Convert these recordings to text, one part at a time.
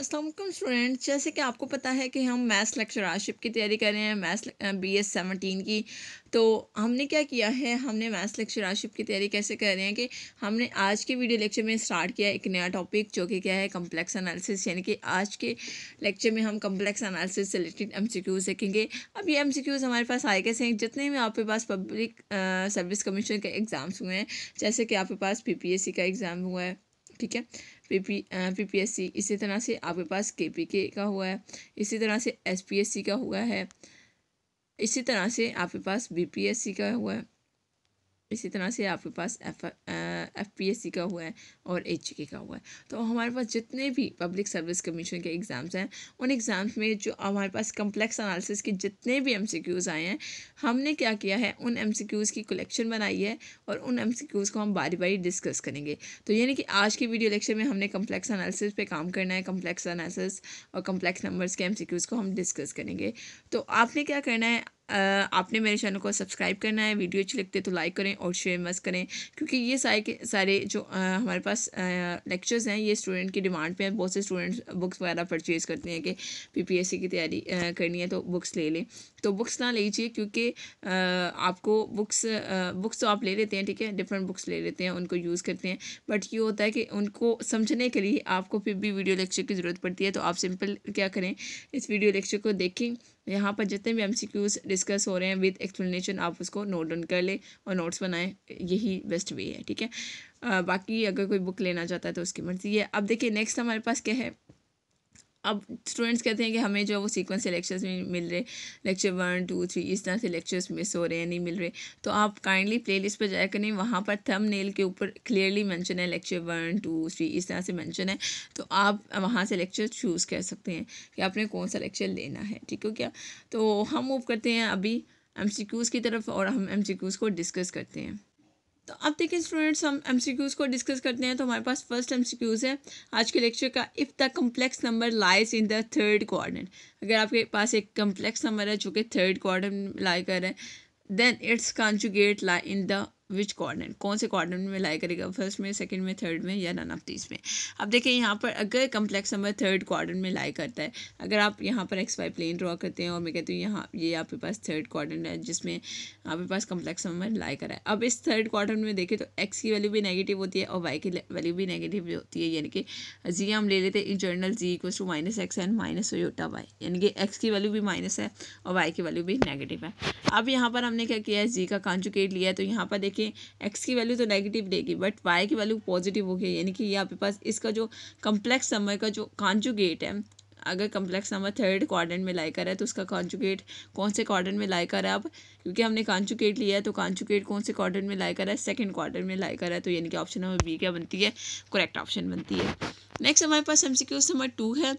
Aslam students जैसे कि आपको पता है कि हम मैथ्स लेक्चरारशिप की तैयारी कर रहे हैं मैथ्स बी एस सेवनटीन की तो हमने क्या किया है हमने मैथ्स लेक्चरारशिप की तैयारी कैसे कर रहे हैं कि हमने आज के वीडियो लेक्चर में स्टार्ट किया एक नया टॉपिक जो कि क्या है कम्प्लेक्स एनालिसिस यानी कि आज के लेक्चर में हम कम्प्लेक्स एनालिसिस से रिलेटेड एम सी क्यूज़ देखेंगे अब ये एम सी क्यूज़ हमारे पास आए कैसे हैं जितने भी आपके पास पब्लिक सर्विस कमीशन के एग्ज़ाम्स हुए हैं जैसे कि आपके पास पी पी एस सी का एग्ज़ाम हुआ है ठीक है P P P P S C इसी तरह से आपके पास के पी के का हुआ है इसी तरह से एस पी एस सी का हुआ है इसी तरह से आपके पास बी पी एस सी का हुआ है इसी तरह से आपके पास एफ सी का हुआ है और के का हुआ है तो हमारे पास जितने भी पब्लिक सर्विस कमीशन के एग्ज़ाम्स हैं उन एग्ज़ाम्स में जो हमारे पास कम्प्लेक्स एनालिसिस के जितने भी एम आए हैं हमने क्या किया है उन एम की कलेक्शन बनाई है और उन एम को हम बारी बारी डिस्कस करेंगे तो यानी कि आज की वीडियो लेक्चर में हमने कम्प्लेक्स एनालिसिस पर काम करना है कम्प्लेक्स एनालिसिस और कम्प्लेक्स नंबर्स के एम को हम डिस्कस करेंगे तो आपने क्या करना है आपने मेरे चैनल को सब्सक्राइब करना है वीडियो अच्छी लगती है तो लाइक करें और शेयर मस्त करें क्योंकि ये सारे सारे जो हमारे पास लेक्चर्स हैं ये स्टूडेंट की डिमांड पे हैं बहुत से स्टूडेंट्स बुक्स वगैरह परचेज़ करते हैं कि पीपीएससी की तैयारी करनी है तो बुक्स ले लें तो बुक्स ना लीजिए क्योंकि आपको बुक्स बुक्स तो आप ले लेते हैं ठीक है डिफरेंट बुक्स ले लेते हैं उनको यूज़ करते हैं बट ये होता है कि उनको समझने के लिए आपको फिर भी वीडियो लेक्चर की ज़रूरत पड़ती है तो आप सिंपल क्या करें इस वीडियो लेक्चर को देखें यहाँ पर जितने भी क्यूज डिस्कस हो रहे हैं विद एक्सप्लेनेशन आप उसको नोट डाउन कर ले और नोट्स बनाएं यही बेस्ट वे है ठीक है बाकी अगर कोई बुक लेना चाहता है तो उसकी मर्ज़ी है अब देखिए नेक्स्ट हमारे पास क्या है अब स्टूडेंट्स कहते हैं कि हमें जो वो सीक्वेंस से लेक्चर्स में मिल रहे लेक्चर वन टू थ्री इस तरह से लेक्चर्स मिस हो रहे हैं नहीं मिल रहे तो आप काइंडली प्ले लिस्ट पर जाया करें वहाँ पर थम नेल के ऊपर क्लियरली मैंशन है लेक्चर वन टू थ्री इस तरह से मैंशन है तो आप वहाँ से लेक्चर चूज़ कर सकते हैं कि आपने कौन सा लेक्चर लेना है ठीक हो क्या तो हम मूव करते हैं अभी एम की तरफ और हम एम को डिस्कस करते हैं तो अब देखिए स्टूडेंट्स हम एम को डिस्कस करते हैं तो हमारे पास फर्स्ट एम है आज के लेक्चर का if the complex number lies in the third quarter अगर आपके पास एक कम्प्लेक्स नंबर है जो कि थर्ड कॉर्डन लाई कर है then its conjugate lie in the which coordinate कौन से कॉर्डन में लाई करेगा फर्स्ट में सेकंड में थर्ड में या नन ऑफ दीज में अब देखें यहाँ पर अगर कम्प्लेक्स नंबर थर्ड कॉर्डन में लाई करता है अगर आप यहाँ पर एक्स वाई प्लेन ड्रॉ करते हैं और मैं कहती हूँ यहाँ ये आपके पास थर्ड कॉर्डन है जिसमें आपके पास कम्प्लेक्स नंबर लाई करा है अब इस थर्ड कॉर्डन में देखें तो एक्स की वैल्यू भी नेगेटिव होती है और वाई की वैल्यू भी नेगेटिव होती है यानी कि जी हम ले लेते हैं internal z equal to minus x and minus iota y यानी कि एक्स की वैल्यू भी माइनस है और वाई की वैल्यू भी नेगेटिव है अब यहाँ पर हमने क्या किया है जी का कॉन्जुकेट लिया है तो यहाँ पर देखिए देखिए एक्स की वैल्यू तो नेगेटिव देगी बट वाई की वैल्यू पॉजिटिव होगी यानी कि ये आपके पास इसका जो कम्प्लेक्स समय का जो कॉन्जुगेट है अगर कम्प्लेक्स नंबर थर्ड क्वार्टर में लाई करा है तो उसका कॉन्जुगेट कौन से क्वार्टर में लाई करा है आप क्योंकि हमने कॉन्जुगेट लिया है तो कॉन्जुगेट कौन से क्वार्टर में लाई करा है सेकंड क्वार्टर में लाई करा है तो यानी कि ऑप्शन नंबर बी क्या बनती है करेक्ट ऑप्शन बनती है नेक्स्ट हमारे पास एम नंबर टू है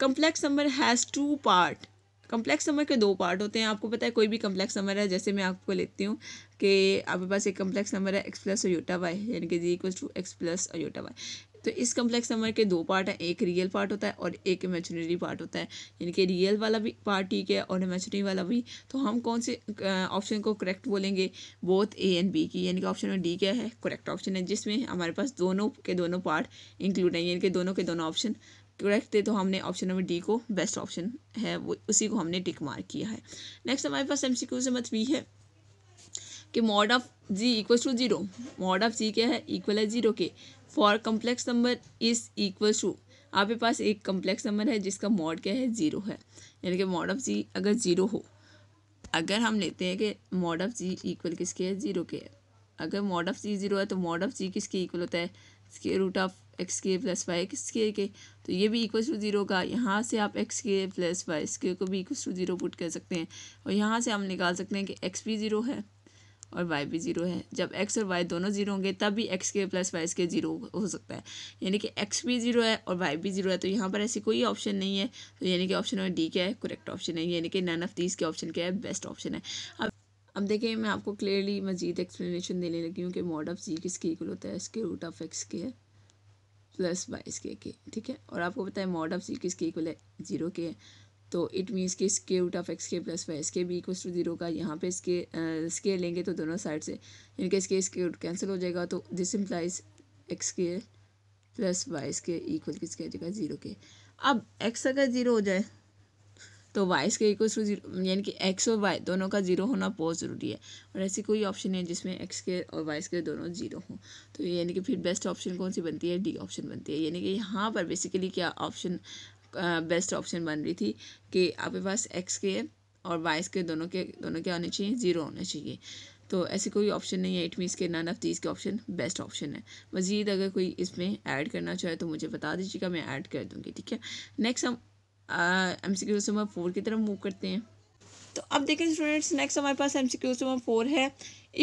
complex number has two part complex number के दो पार्ट होते हैं आपको पता है कोई भी कम्प्लेक्स नंबर है जैसे मैं आपको लेती हूँ कि आपके पास एक कम्प्लेक्स नंबर है एक्स प्लस ओयोटा वाई यानी कि z equal to x plus iota y तो इस कम्प्लेक्स नंबर के दो पार्ट हैं एक रियल पार्ट होता है और एक इमेजनरी पार्ट होता है यानी कि रियल वाला भी पार्ट ठीक है और इमेजनरी वाला भी तो हम कौन से ऑप्शन को करेक्ट बोलेंगे बोथ ए एंड बी की यानी कि ऑप्शन डी क्या है करेक्ट ऑप्शन है जिसमें हमारे पास दोनों के दोनों पार्ट इंक्लूड हैं यानी कि दोनों के दोनों ऑप्शन करेक्ट थे तो हमने ऑप्शन नंबर डी को बेस्ट ऑप्शन है वो उसी को हमने टिक मार्क किया है नेक्स्ट हमारे पास एम सी क्यूज मत वी है कि mod of z equal to zero mod of z क्या है इक्वल है जीरो के for complex number is equal to आपके पास एक कम्प्लेक्स नंबर है जिसका मॉड क्या है ज़ीरो है यानी कि मॉड ऑफ जी अगर ज़ीरो हो अगर हम लेते हैं कि मॉड ऑफ जी इक्वल किसके है ज़ीरो के अगर मॉड ऑफ जी ज़ीरो है तो मॉड ऑफ जी किसके इक्वल होता है इसके रूट ऑफ एक्स के प्लस वाई एक्स के के तो ये भी इक्वल टू ज़ीरो का यहाँ से आप एक्स के प्लस वाई एक्स के को भी इक्वल टू ज़ीरो पुट कर सकते हैं और यहाँ से हम निकाल सकते हैं कि एक्स भी ज़ीरो है और वाई भी ज़ीरो है जब एक्स और वाई दोनों ज़ीरो होंगे तब भी एक्स के प्लस वाई के ज़ीरो हो सकता है यानी कि एक्स भी ज़ीरो है और वाई भी ज़ीरो है तो यहाँ पर ऐसी कोई ऑप्शन नहीं है तो यानी कि ऑप्शन नंबर डी क्या है करेक्ट ऑप्शन है यानी कि नन ऑफ दीज के ऑप्शन क्या है बेस्ट ऑप्शन है अब अब देखिए मैं आपको क्लियरली मजीद एक्सप्लेनेशन देने लगी हूँ कि मॉड ऑफ जी किसके इक्वल होता है इसके रूट ऑफ एक्स के है प्लस बाईस के के ठीक है और आपको पता है मॉड ऑफ सी किसके इक्वल है जीरो के है तो इट मीन्स के स्के रूट ऑफ एक्स के प्लस वाई स्के भी इक्वल टू जीरो का यहाँ पे स्के स्के लेंगे तो दोनों साइड से इनके स्के स्के रूट कैंसिल हो जाएगा तो दिस इम्प्लाइज एक्स के प्लस वाई स्के इक्वल किसके जाएगा जीरो के अब एक्स अगर जीरो हो जाए तो वाइस के इक्वल्स टू जीरो यानी कि एक्स और वाई दोनों का जीरो होना बहुत ज़रूरी है और ऐसी कोई ऑप्शन नहीं है जिसमें एक्स के और वाई के दोनों जीरो हों तो यानी कि फिर बेस्ट ऑप्शन कौन सी बनती है डी ऑप्शन बनती है यानी कि यहाँ पर बेसिकली क्या ऑप्शन बेस्ट ऑप्शन बन रही थी कि आपके पास एक्स के और वाइस के दोनों के दोनों क्या होने चाहिए ज़ीरो होने चाहिए तो ऐसे कोई ऑप्शन नहीं है इट मीन्स के नन ऑफ दीज के ऑप्शन बेस्ट ऑप्शन है मज़ीद अगर कोई इसमें ऐड करना चाहे तो मुझे बता दीजिएगा मैं ऐड कर दूँगी ठीक है नेक्स्ट हम M C Qs number four की तरफ मूव करते हैं तो अब देखें स्टूडेंट्स नेक्स्ट हमारे पास M C Qs number four है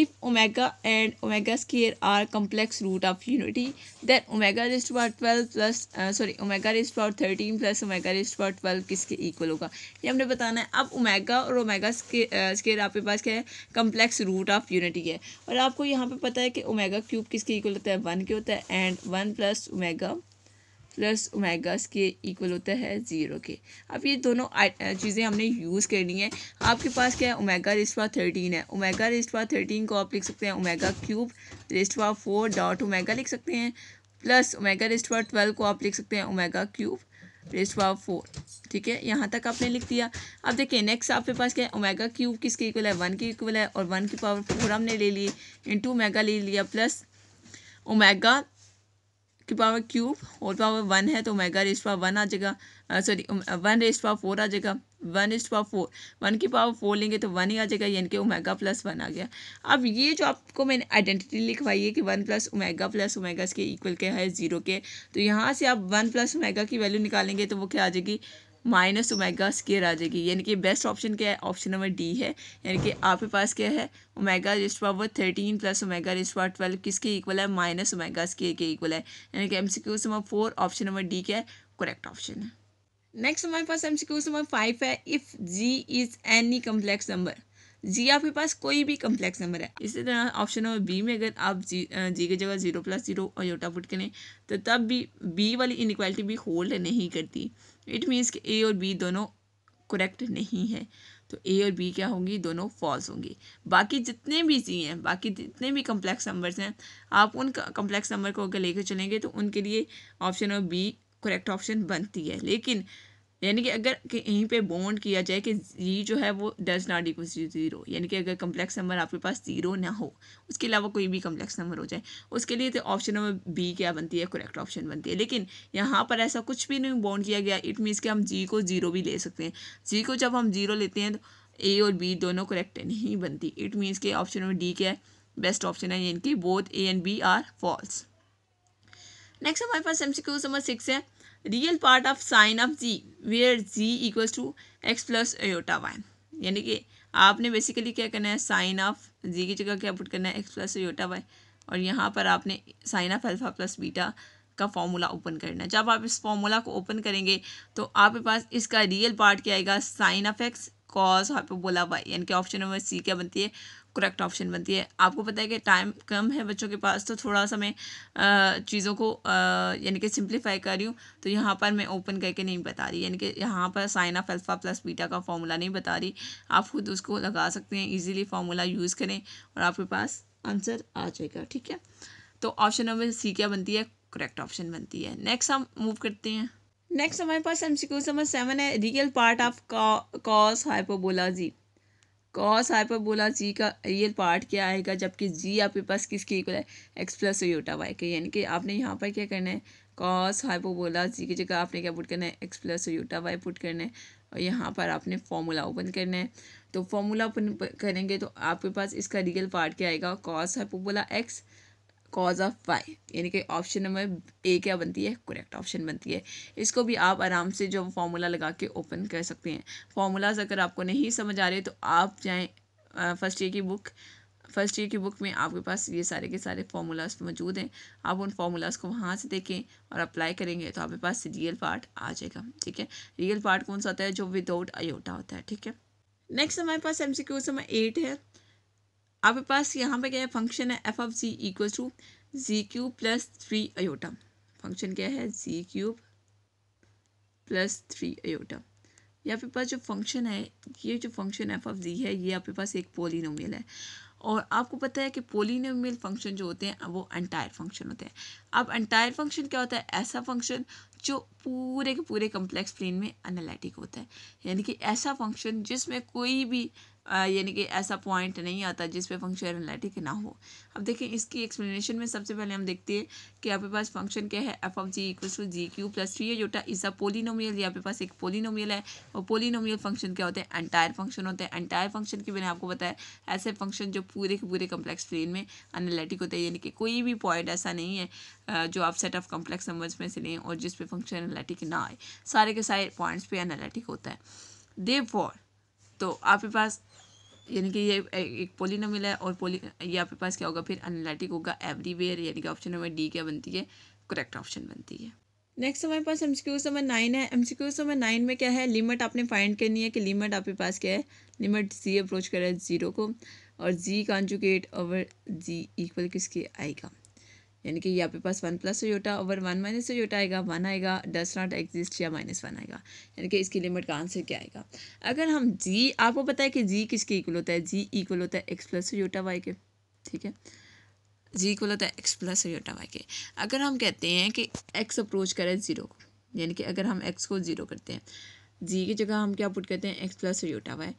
if omega and omega square are complex root of unity then omega raised power twelve plus sorry omega raised power thirteen plus omega raised power twelve किसके इक्वल होगा ये हमने बताना है अब omega और ओमेगा स्केयर uh, आपके पास क्या है कम्प्लेक्स रूट ऑफ यूनिटी है और आपको यहाँ पर पता है कि ओमेगा क्यूब किसके इक्वल होता है वन के होता है and one plus omega plus omegas के इक्वल होता है ज़ीरो के अब ये दोनों चीज़ें हमने यूज़ करनी है आपके पास क्या है ओमेगा रिस्टवा थर्टीन है ओमेगा रिस्टवा थर्टीन को आप लिख सकते हैं omega cube raised power four dot omega लिख सकते हैं प्लस ओमेगा रिस्टवा ट्वेल्व को आप लिख सकते हैं ओमेगा क्यूब रेस्टवा फोर ठीक है यहाँ तक आपने लिख दिया अब देखिए नेक्स्ट आपके पास क्या है ओमेगा क्यूब किसके इक्वल है वन के इक्वल है और वन की पावर फोर हमने ले ली इन ओमेगा ले लिया प्लस ओमेगा की पावर क्यूब और पावर वन है तो ओमेगा रेस्ट पावर वन आ जाएगा sorry one raised power four आ जाएगा one raised power four one की पावर फोर लेंगे तो वन ही आ जाएगा यानी कि ओमेगा प्लस वन आ गया अब ये जो आपको मैंने आइडेंटिटी लिखवाई है कि one plus omega plus omega इसके इक्वल के है ज़ीरो के तो यहाँ से आप वन प्लस ओमेगा की वैल्यू निकालेंगे तो वो क्या आ जाएगी माइनस ओमेगा स्केयर आ जाएगी यानी कि बेस्ट ऑप्शन क्या है ऑप्शन नंबर डी है यानी कि आपके पास क्या है omega raised power thirteen plus omega raised power twelve किसके इक्वल है माइनस ओमेगा स्केयर के इक्वल है यानी कि M C Q number four option number D क्या है करेक्ट ऑप्शन है नेक्स्ट हमारे पास M C Q number five है if z is any complex number z आपके पास कोई भी कम्प्लेक्स नंबर है इसी तरह ऑप्शन नंबर बी में अगर आप जी जी की जगह जीरो प्लस जीरो और योटा पुट करें तो तब भी बी वाली इनक्वालिटी भी होल्ड नहीं करती इट मीन्स कि ए और बी दोनों करेक्ट नहीं है तो ए और बी क्या होंगी दोनों फॉल्स होंगी बाकी जितने भी जी हैं बाकी जितने भी कम्प्लेक्स नंबर्स हैं आप उन कम्प्लेक्स नंबर को अगर लेकर चलेंगे तो उनके लिए option number B correct option बनती है लेकिन यानी कि अगर यहीं पे बॉन्ड किया जाए कि जी जो है वो does not equal to zero यानी कि अगर कम्प्लेक्स नंबर आपके पास ज़ीरो ना हो उसके अलावा कोई भी कम्प्लेक्स नंबर हो जाए उसके लिए तो ऑप्शन नंबर बी क्या बनती है करेक्ट ऑप्शन बनती है लेकिन यहाँ पर ऐसा कुछ भी नहीं बॉन्ड किया गया इट मीन्स कि हम जी को ज़ीरो भी ले सकते हैं जी को जब हम ज़ीरो लेते हैं तो ए और बी दोनों करेक्ट नहीं बनती इट मीन्स के ऑप्शन नंबर डी क्या है बेस्ट ऑप्शन है यानी कि both A and B are false next हमारे पास M C Q number six है real part of sine of z where z equals to x plus iota y यानी कि आपने बेसिकली क्या करना है साइन ऑफ जी की जगह क्या पुट करना है एक्स प्लस एयोटा वाई और यहाँ पर आपने sine of alpha plus beta का फॉर्मूला ओपन करना है जब आप इस फॉर्मूला को ओपन करेंगे तो आपके पास इसका रियल पार्ट क्या आएगा sine of x cos hyperbola y यानी कि ऑप्शन नंबर सी क्या बनती है करेक्ट ऑप्शन बनती है आपको पता है कि टाइम कम है बच्चों के पास तो थोड़ा सा मैं चीज़ों को यानी कि सिंप्लीफाई कर रही हूँ तो यहाँ पर मैं ओपन करके नहीं बता रही यानी कि यहाँ पर sine of alpha plus beta का फॉर्मूला नहीं बता रही आप खुद उसको लगा सकते हैं ईजिली फार्मूला यूज़ करें और आपके पास आंसर आ जाएगा ठीक है तो ऑप्शन नंबर सी क्या बनती है करेक्ट ऑप्शन बनती है नेक्स्ट हम मूव करते हैं नेक्स्ट हमारे पास M C Q number seven है real part of cos hyperbola z cos hyperbola z का रियल पार्ट क्या आएगा जबकि जी आपके पास किसके इक्वल है एक्स प्लस यूटा वाई के यानी कि आपने यहाँ पर क्या करना है कॉस हाइपोबोला जी की जगह आपने क्या पुट करना है x plus iota y put करना है और यहाँ पर आपने फॉर्मूला ओपन करना है तो फॉर्मूला ओपन करेंगे तो आपके पास इसका रियल पार्ट क्या आएगा cos hyperbola x cos of y यानी कि ऑप्शन नंबर ए क्या बनती है करेक्ट ऑप्शन बनती है इसको भी आप आराम से जो फार्मूला लगा के ओपन कर सकते हैं फार्मूलाज अगर आपको नहीं समझ आ रहे तो आप जाएँ फर्स्ट ईयर की बुक फर्स्ट ईयर की बुक में आपके पास ये सारे के सारे फार्मूलाज मौजूद हैं आप उन फार्मूलाज को वहाँ से देखें और अप्लाई करेंगे तो आपके पास रियल पार्ट आ जाएगा ठीक है रियल पार्ट कौन सा होता है जो विदाउट अयोटा होता है ठीक है नेक्स्ट हमारे पास एम सी क्यू समय एट है आपके पास यहाँ पे क्या है फंक्शन है F of z equal to z cube plus three iota function क्या है z cube plus three iota या आपके पास जो फंक्शन है ये जो फंक्शन एफ ऑफ जी है ये आपके पास एक पोलिनोमियल है और आपको पता है कि पोलिनोमियल फंक्शन जो होते हैं वो एंटायर फंक्शन होते हैं अब एंटायर फंक्शन क्या होता है ऐसा फंक्शन जो पूरे के पूरे कम्प्लेक्स प्लेन में एनालिटिक होता है यानी कि ऐसा फंक्शन जिसमें कोई भी यानी कि ऐसा पॉइंट नहीं आता जिस पे फंक्शन एनालिटिक ना हो अब देखें इसकी एक्सप्लेनेशन में सबसे पहले हम देखते हैं कि आपके पास फंक्शन क्या है F of z equal to z cube plus three iota is a polynomial आपके पास एक पोलिनोमियल है और पोलिनोमियल फंक्शन क्या होते हैं एंटायर फंक्शन होते हैं एंटायर फंक्शन की मैंने आपको बताया ऐसे फंक्शन जो पूरे के पूरे कम्प्लेक्स प्लेन में एनालिटिक होते हैं यानी कि कोई भी पॉइंट ऐसा नहीं है जो आप सेट ऑफ कम्प्लेक्स नंबर्स में से लें और जिस पे फंक्शन एनालिटिक ना आए सारे के सारे पॉइंट्स पे एनालिटिक होता है देव तो आपके पास यानी कि ये एक पोलिनोमिल है और पोली ये आपके पास क्या होगा फिर अनलैटिक होगा एवरीवेयर यानी कि ऑप्शन नंबर डी क्या बनती है करेक्ट ऑप्शन बनती है नेक्स्ट हमारे पास एम सी नंबर नाइन है एम सी नंबर नाइन में क्या है लिमिट आपने फाइंड करनी है कि लिमिट आपके पास क्या है लिमिट जी अप्रोच कर है जीरो को और z conjugate over z equal किसके आएगा यानी कि ये आपके पास one plus iota over one minus iota आएगा वन आएगा डस नॉट एग्जिस्ट या माइनस वन आएगा यानी कि इसकी लिमिट का आंसर क्या आएगा अगर हम जी आपको पता है कि जी किसके इक्वल होता है जी इक्वल होता है एक्स प्लस योटा वाई के ठीक है जी इक्वल होता है एक्स प्लस योटा वाई के अगर हम कहते हैं कि एक्स अप्रोच करें ज़ीरो को यानी कि अगर हम एक्स को ज़ीरो करते हैं जी की जगह हम क्या पुट करते हैं एक्स प्लस योटा वाई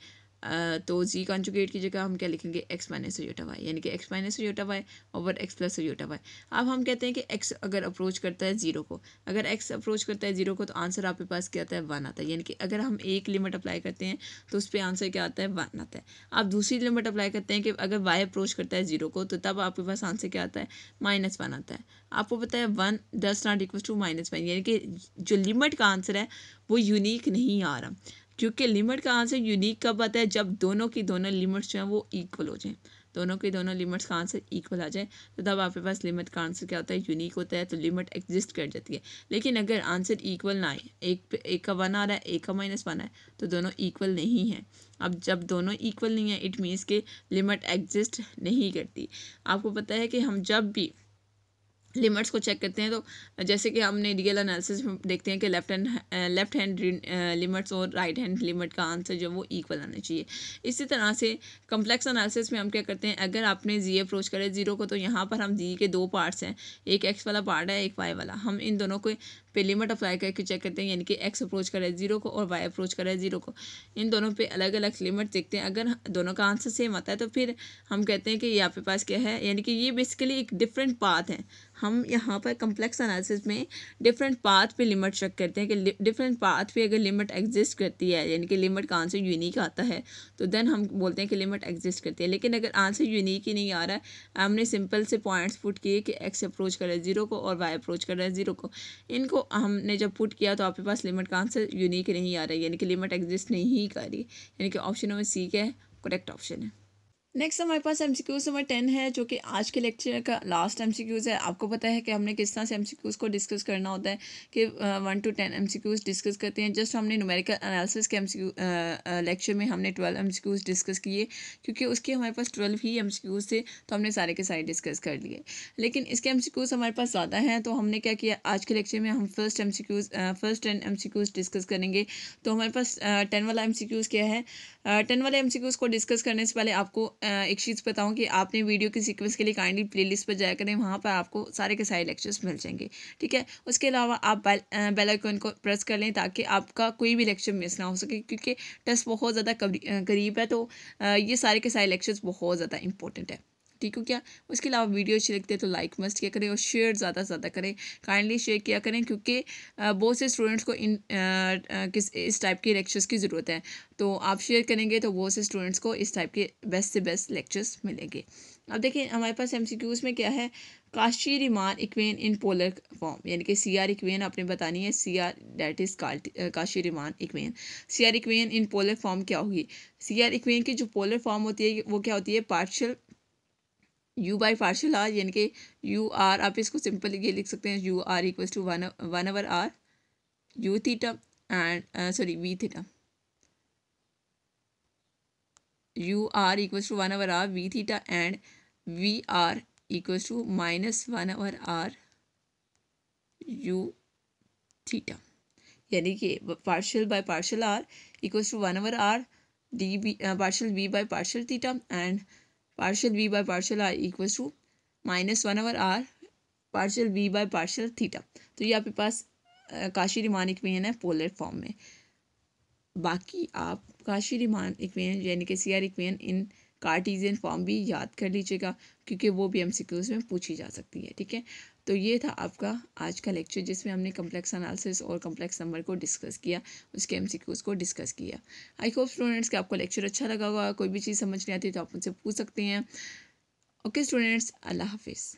तो जी कॉन्जुगेट की जगह हम क्या लिखेंगे एक्स माइनस योटा वाई यानी कि x minus iota y over x plus iota y अब हम कहते हैं कि एक्स अगर अप्रोच करता है जीरो को अगर एक्स अप्रोच करता है जीरो को तो आंसर आपके पास क्या आता है वन आता है यानी कि अगर हम एक लिमिट अप्लाई करते हैं तो उस पर आंसर क्या आता है वन आता है आप दूसरी लिमिट अप्लाई करते हैं कि अगर वाई अप्रोच करता है जीरो को तो तब आपके पास आंसर क्या आता है माइनस वन आता है आपको पता है one does not equal to minus one यानी कि जो लिमिट का आंसर है वो यूनिक नहीं आ रहा क्योंकि लिमिट का आंसर यूनिक कब आता है जब दोनों की दोनों लिमिट्स जो हैं वो इक्वल हो जाएं दोनों के दोनों लिमिट्स का आंसर इक्वल आ जाए तो तब आपके पास लिमिट का आंसर क्या होता है यूनिक होता है तो लिमिट एग्जिस्ट कर जाती है लेकिन अगर आंसर इक्वल ना आए एक एक का वन आ रहा है एक का माइनस वन आए तो दोनों इक्वल नहीं है अब जब दोनों इक्वल नहीं है इट मीन्स के लिमिट एग्जिस्ट नहीं करती आपको पता है कि हम जब भी लिमिट्स को चेक करते हैं तो जैसे कि हमने रियल एनालिसिस में देखते हैं कि left hand left hand limits और राइट हैंड लिमिट का आंसर जो वो इक्वल आना चाहिए इसी तरह से कम्प्लेक्स एनालिसिस में हम क्या करते हैं अगर आपने जी अप्रोच करें जीरो को तो यहाँ पर हम जी के दो पार्ट्स हैं एक एक्स वाला पार्ट है एक वाई वाला हम इन दोनों को पे लिमिट अप्लाई करके चेक करते हैं यानी कि एक्स अप्रोच कर रहा है ज़ीरो को और वाई अप्रोच कर रहा है ज़ीरो को इन दोनों पे अलग अलग लिमिट देखते हैं अगर दोनों का आंसर सेम आता है तो फिर हम कहते हैं कि ये आपके पास क्या है यानी कि ये बेसिकली एक डिफरेंट पाथ है हम यहाँ पर कम्प्लेक्स एनालिसिस में डिफरेंट पाथ पे लिमिट चेक करते हैं कि डिफरेंट पाथ पे अगर लिमिट एग्जिस्ट करती है यानी कि लिमिट का आंसर यूनिक आता है तो देन हम बोलते हैं कि लिमिट एग्जिस्ट करती है लेकिन अगर आंसर यूनिक ही नहीं आ रहा है हमने सिंपल से पॉइंट्स पुट किए कि एक्स अप्रोच कर रहा है ज़ीरो को और वाई अप्रोच कर रहा है ज़ीरो को इनको हमने जब पुट किया तो आपके पास लिमिट का आंसर यूनिक नहीं आ रही है यानी कि लिमिट एग्जिस्ट नहीं कर रही यानी कि ऑप्शन नंबर सी क्या है करेक्ट ऑप्शन है नेक्स्ट हमारे पास M C Qs number ten है जो कि आज के लेक्चर का लास्ट एम सी क्यूज़ है आपको पता है कि हमने किस तरह से एम सी क्यूज़ को डिस्कस करना होता है कि one two ten M C Qs discuss करते हैं जस्ट हमने न्यूमेरिकल एनालिसिस के एम सी क्यू लेक्चर में हमने twelve M C Qs discuss किए क्योंकि उसके हमारे पास ट्वेल्व ही एम सी क्यूज़ थे तो हमने सारे के सारे डिस्कस कर लिए लेकिन इसके एम सी क्यूज़ हमारे पास ज़्यादा हैं तो हमने क्या किया आज के लेक्चर में हम first M C Qs first ten M C Qs discuss करेंगे तो हमारे पास टेन वाला एम सी क्यूज़ क्या है टेन वाले एम सी क्यूज़ को डिस्कस करने से पहले आपको एक चीज़ बताऊँ कि आपने वीडियो की सीक्वेंस के लिए काइंडली प्लेलिस्ट पर जाया करें वहाँ पर आपको सारे के सारे लेक्चर्स मिल जाएंगे ठीक है उसके अलावा आप बेल बेल आइकन को प्रेस कर लें ताकि आपका कोई भी लेक्चर मिस ना हो सके क्योंकि टेस्ट बहुत ज़्यादा करीब है तो ये सारे के सारे लेक्चर्स बहुत ज़्यादा इंपॉर्टेंट है ठीक हो क्या उसके अलावा वीडियो अच्छी लगती है तो लाइक मस्ट किया करें और शेयर ज़्यादा से ज़्यादा करें काइंडली शेयर किया करें क्योंकि बहुत से स्टूडेंट्स को इन किस इस टाइप के लेक्चर्स की ज़रूरत है तो आप शेयर करेंगे तो बहुत से स्टूडेंट्स को इस टाइप के बेस्ट से बेस्ट लेक्चर्स मिलेंगे अब देखिए हमारे पास एम में क्या है Cauchy Riemann equation in polar form यानी कि सी आर इक्वेन आपने बतानी है C R that is Cauchy Riemann equation C R equation in polar form क्या होगी सी आर इक्वेन की जो पोलर फॉर्म होती है वो क्या होती है partial u by partial r यानी कि यू आर आप इसको सिंपल ये लिख सकते हैं u r equal to one one over r u theta and sorry v theta u r equal to one over r v theta and v r equal to minus one over r u theta यानी कि partial by partial r equal to one over r d b partial v by partial theta and partial v by partial r equals to minus one over r partial v by partial theta तो ये आपके पास Cauchy Riemann equation है polar form में बाकी आप Cauchy Riemann equation यानी कि C R equation in Cartesian form भी याद कर लीजिएगा क्योंकि वो भी एम में पूछी जा सकती है ठीक है तो ये था आपका आज का लेक्चर जिसमें हमने कम्प्लेक्स एनालिसिस और कम्प्लेक्स नंबर को डिस्कस किया उसके एम को डिस्कस किया आई होप स्टूडेंट्स कि आपको लेक्चर अच्छा लगा होगा कोई भी चीज़ समझ नहीं आती तो आप उनसे पूछ सकते हैं ओके स्टूडेंट्स अल्लाह हाफिज़